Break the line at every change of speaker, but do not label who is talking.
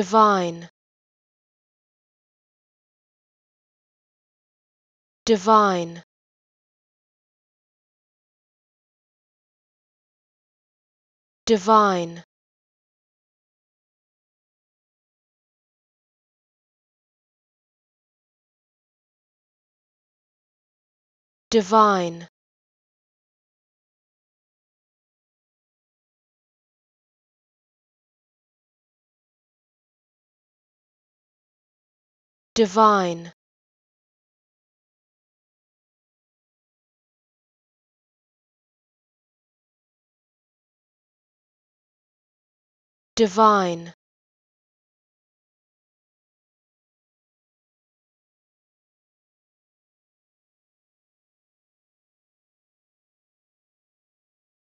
divine divine divine divine divine divine